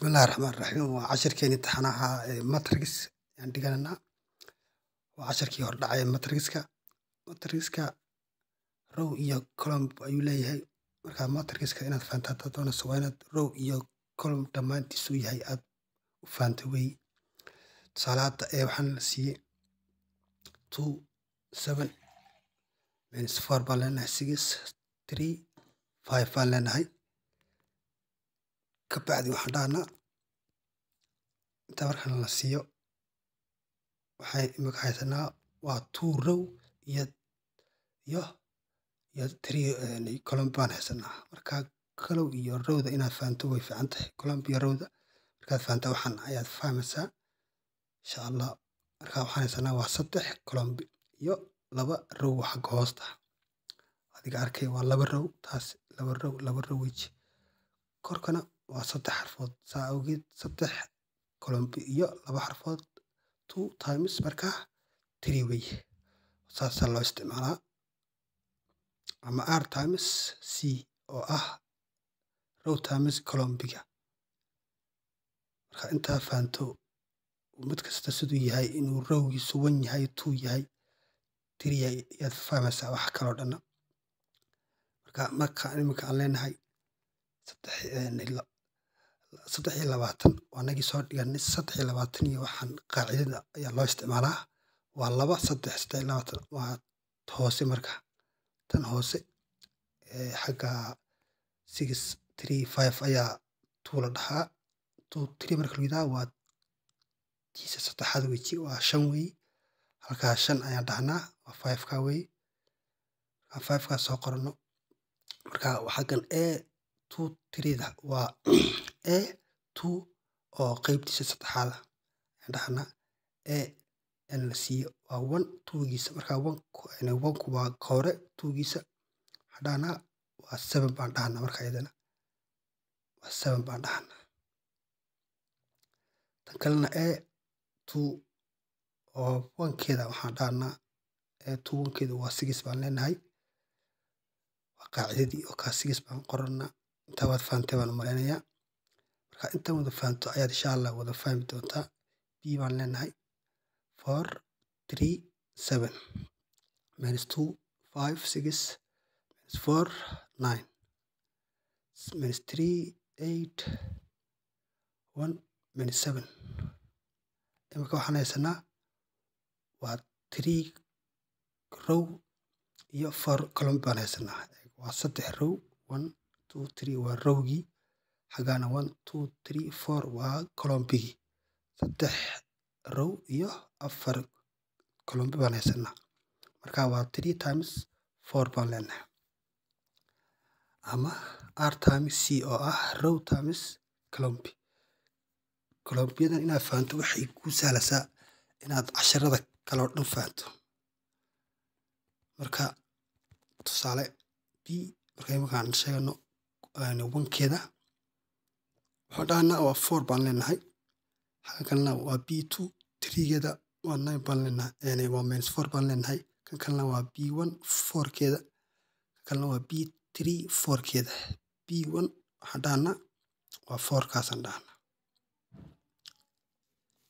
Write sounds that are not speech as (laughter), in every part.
bismi raxmaan raxiim waa cashirkeen imtixaanaha eh, matrix yaan dhigananaa waa cashirkii hordhacay matrixka matrixka row iyo column ayuu leeyahay markaa matrixka inaad fahantaa tadoonayso waa inaad row iyo column dhammaantiisuu yahay aad u fahanta wey tusaalaada ee eh, waxaan la siiyey two seven minus four baan leenahay six three five baan leenahay Ka bacdi waxaan dhahnaa inta markan la siiyo waxay magacaysanaa waa row iyo iyo iyo three eh, column baan haysanaa markaa kalow iyo rowda inaad fahanto way fiican tahay column iyo rowda markaad fahanto waxaan ayaad fahmaysaa insha allah markaa waxaan haysanaa waa saddex column iyo laba row xagga hoosta adiga arkay waa laba row taas laba row laba row weji korkana waa saddex xarfood saa awgeed saddex colombi iyo laba xarfood two times marka three weye saasaa loo isticmaalaa ama r times c oo ah row times colombiga marka intaa faanto mid kasta siduu yahay inuu rowgiisu one yahay two yahay three yahay yaad fahmaysaa wax kaloo dhanna marka marka iminka aan leenahay saddex eh, saddex iyo labaatan oo anagii soo dhiganay saddex iyo labaatan iyo waxaan qaacidada ayaa loo isticmaalaa waa laba saddex saddex iyo labaatan waa hoose marka tan hoose xagga six three five ayaa tuu la dhahaa two three marka lagu yidhaha waa tiisa saddexaad weji waa shan wey halkaa shan ayaan dhahnaa waa five ka wey markaan five soo qorano marka xaggan e two three da waa A two oo qeybtiisa saddexaad ah aan dhaxalna A n la siiyo waa one two giisa marka one waa ka hore two giisa waxaan dhahanaa waa seven baan dhahana markaa iyadana waa seven baan dhahanaa tan kalena A two oo one keeda waxaan dhahanaa A two one keeda waa six baan leenahay waa qaacidadii oo kaa six baan qoranaa intaa waad fahantay baan u maleynayaa marka intaa wada fahanto ayaad insha allah wada fahmi doontaa b baan leenahay four three seven minus two five six minus four nine minus three eight one minus seven imika waxaan haysanaa waa three row iyo four columbi baan haysanaa waa saddex row one two three waa rowgii xagaana one two three four waa kolombigii saddex row iyo afar colombi baan haysanaa marka waa three times four baan leenahay ama r times c oo ah row times colombi colombiyadan inaad fahanto waxay kuu sahlasaa inaad casharada kaloo dhan fahanto marka tusaale b marka imankaan sheegano wankeeda Waxaan dhahana waa four baan leenahay. Xagga kalena waa B2, trigeeda geeda waa nine baan leenahay. Yani waa minus four baan leenahay. Kan kalena waa B1, four-keeda. Kan kalena waa B3, four-keeda. B1 waxaan dhahanaa waa four-kaasaan dhahanaa.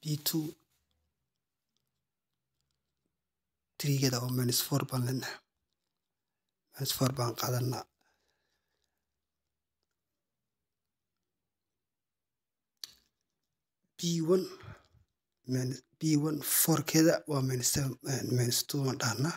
B2 three-geeda waa minus four baan leenahay. Minus four baan qaadanaa. b1 b1 4keeda waa minus 7 eh, minus 2 ma dhahnaa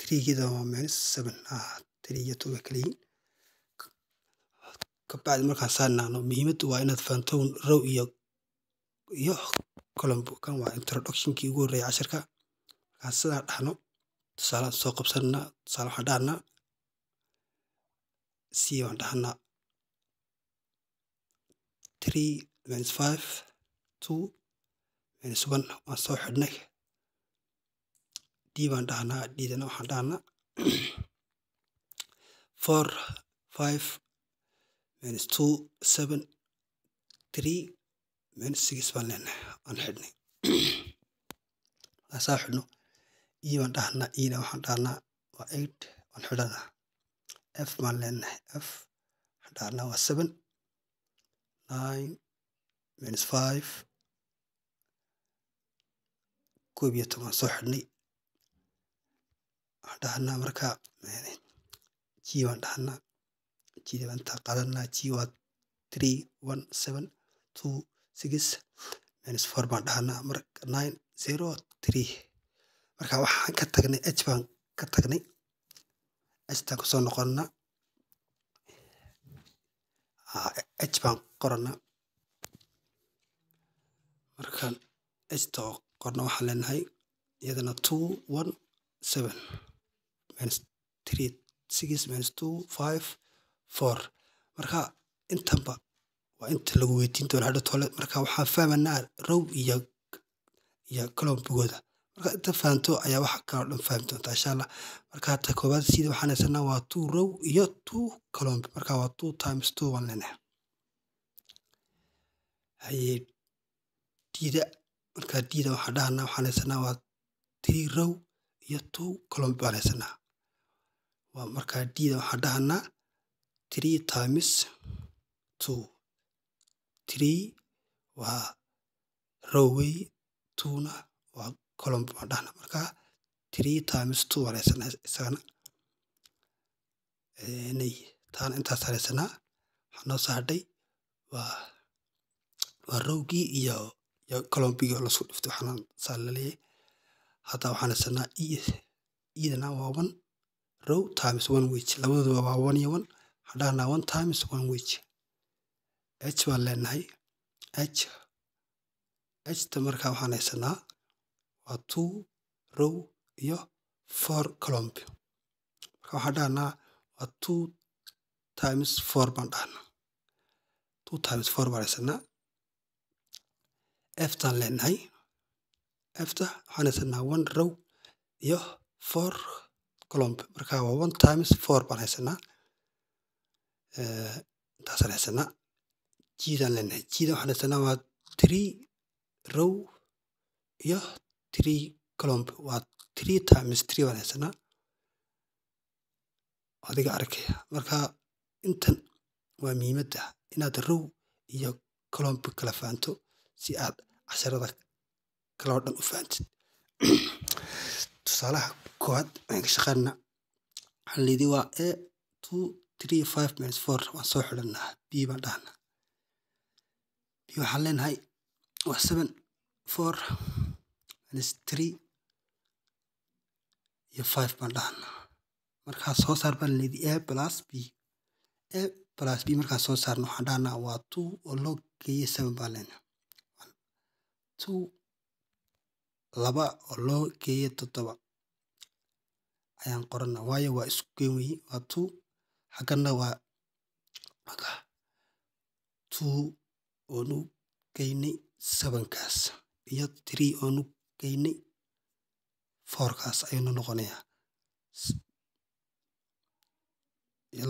trigeeda waa minus 7 three iyo two way kala yihiin kabacdi markaan saa nacno muhiimaddu waa inaad fahantoon row iyo iyo colombo kan waa introductionkii ugu horreeyay cashirka markaan sidaa dhahno tusaaleaan soo qabsanna tusaale waxaan dhahnaa c waan dhahnaa three minus five two minus one waan soo xidhnay d baan dhahnaa didana waxaan dhahnaa (clears throat) four five minus two seven three minus six baan leenahay waan xidhnay (clears throat) aan soo xidhno e baan dhahnaa ina waxaan dhahnaa waa eight waan xidhanaa f baan leenahay f hadhaana waa seven nine minus five koob iyo toban soo xidhnay waxaan dhahanaa marka g baan dhahanaa gda baan intaa g waa three one seven two six minus four baan dhahanaa marka nine zero three marka waxaan ka tagnay h baan ka tagnay htaan kusoo noqonna ah, h baan qorana markaan h too qorna waxaan leenahay iyadana two one seven minus three six minus two five four marka intanba waa inta lagu weydiin doona hadhow toole marka waxaan fahmanaa row iyo iyo kaloombigooda marka inta fahanto ayaa wax kaloo dhan fahmi doontaa insha allah marka ta koobaad sida waxaan haysanaa waa two row iyo two column marka waa two times two waan leenahay haye diida marka diida waxaan dhahanaa waxaan haysanaa waa tri row iyo two column baan haysanaa waa markaa diida waxaan dhahanaa three times two three waa rowway twona column baan dhahna markaa three times two waan isagana nay taana intaas haysanaa waxaa noo soo hadhay waa waa rowgii iyo iyo colombigii oo lasku dhiftay waxaana saa laleeyay hadda waxaan haysanaa iidana e, waa one row times one wage labadooda waa one iyo one waxaan dhahnaa one times one wage h baan leenahay h h ta markaa waxaan haysanaa waa two row iyo four colomb marka waxaan dhahnaa waa two times four baan dhahnaa two times four baan haysanaa eftan leenahay efta waxaan haysanaa one row iyo four colomb marka waa one times four baan haysanaa intaasaan haysanaa jiidaan leenahay jiidan waxaan haysanaa waa three row iyo three column waa three times three baan haysanaa adiga arkaya marka intan waa muhiimadda inaad row iyo colomb kala fahanto si aad casharada kaloo dhan u fahamtid (clears throat) tusaalaha koowaad waxaan ka shaqeynaa waxaan waa a two three five minus four waan soo xidhanaa b baan dhahna b waxaan leenahay waa seven four lis tree iyo five baan dhahnaa markaa soo saar baan leedi a plus b a plus b markaan soo saarno waxaan dhahnaa waa two oo loo geeyay seven baan leenahay two laba oo loo geeyay toddoba ayaan qoranna waayo waa isku geen weye waa two xagganna waa two oonu geynay sevenkaas iyo tree oonu gaynay foorkaas ayuuna noqonayaa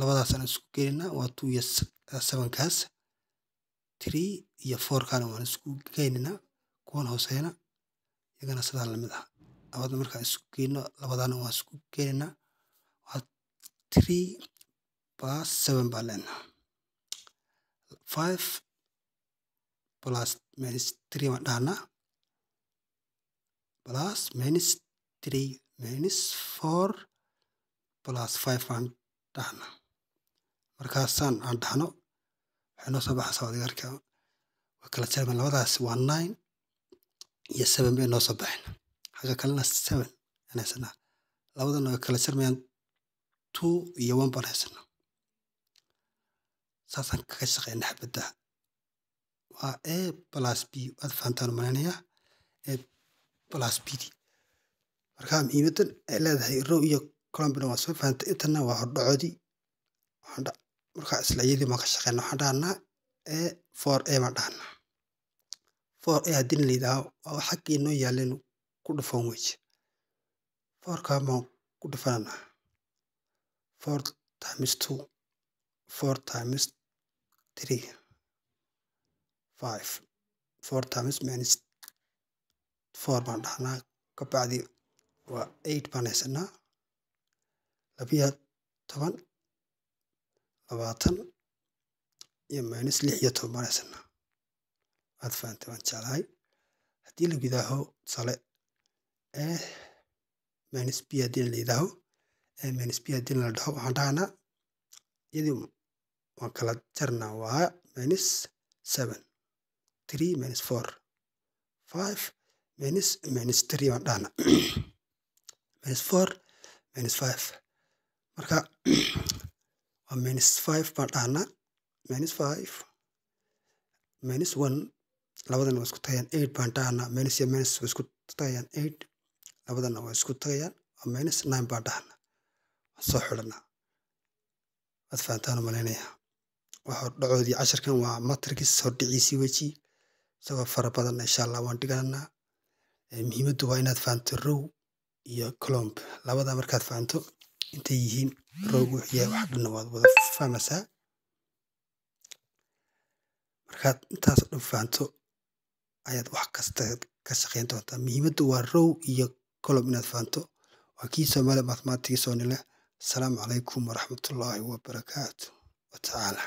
labadaasaan isku gelinaa waa two iyo uh, sevenkaas three iyo fourkana waan isku geynaynaa kuwan hooseyna iyagana sidaan lamid ah labada markaan isku geyno labadaana waan isku geynaynaa waa three plus seven baan leenaa five plus minus three baan dhahnaa plus minus 3 minus 4 plus 5 aan dhaxna markaasaan aan dhaxno waxay noo soo baxaysaa waad arkaa waa kala jarman labadaas waa nine iyo seven bay noo soo baxeen xagga kalena seven aan haysanaa labadana way kala jarmayaan two iyo one baan haysanaa saasaan kaga shaqeyna xabadda waa a plus b waad fahantaan malaynayaa bd marka muhiimadan ay leedahay row iyo colombina waa soo fahantay intana waa hordhacoodii markaa isla iyadii maan ka shaqeyna waxaan dhahanaa e for a baan dhahanaa for a haddiina na layidhaaha waa xaggii noo yaaleen ku dhufan weje forkaa maan ku dhufananaa for times two for times three five for times minus four baan dhahnaa ka bacdi waa eight baan haysanaa labiya toban labaatan iyo minus lix iyo toban baan haysanaa waad fahamtay waan jeclahay haddii la yidhaaho sale ee minus b haddii la yidhaaho ee minus b haddii la dhaho waxaan dhahanaa iyadii um, waan kala jarnaa waa minus seven three minus four five minus minus three baan dhahna (clears throat) minus four minus five marka (clears throat) waa minus five baan dhahna minus five minus one labadana waa isku tagayaan eight baan dhahnaa minus iyo minus waa isku tagayaan eight labadana waa isku tagayaan waa minus nine baan dhahna waan soo xulanaa waad fahantaan u malaynayaa waa hordhacoodii casharkan waa matrix hordhiciisii weji isagoo fara badan insha allah waan dhiganaa muhiimadu waa inaad faanto row iyo colomb labada markaad faanto intay yihiin rowg wuxuu wax dhanna waad wada fahmaysaa markaad intaas dhan faanto ayaad wax kasta ka shaqeyn doontaa muhiimaddu waa row iyo colomb inaad faanto waa kii soomaaliya mathematicsoonile asalaamu calaykum waraxmatullaahi wabarakaatu watacaala